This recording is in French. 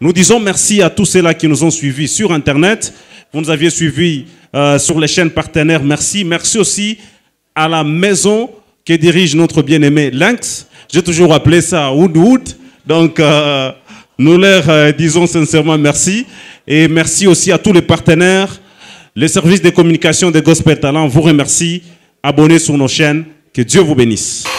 Nous disons merci à tous ceux-là qui nous ont suivis sur Internet. Vous nous aviez suivis euh, sur les chaînes partenaires. Merci. Merci aussi à la maison que dirige notre bien-aimé Lynx. J'ai toujours appelé ça Woodwood. Wood. Donc, euh, nous leur euh, disons sincèrement merci. Et merci aussi à tous les partenaires. Les services de communication des Gospel Talent vous remercie. Abonnez vous sur nos chaînes. Que Dieu vous bénisse.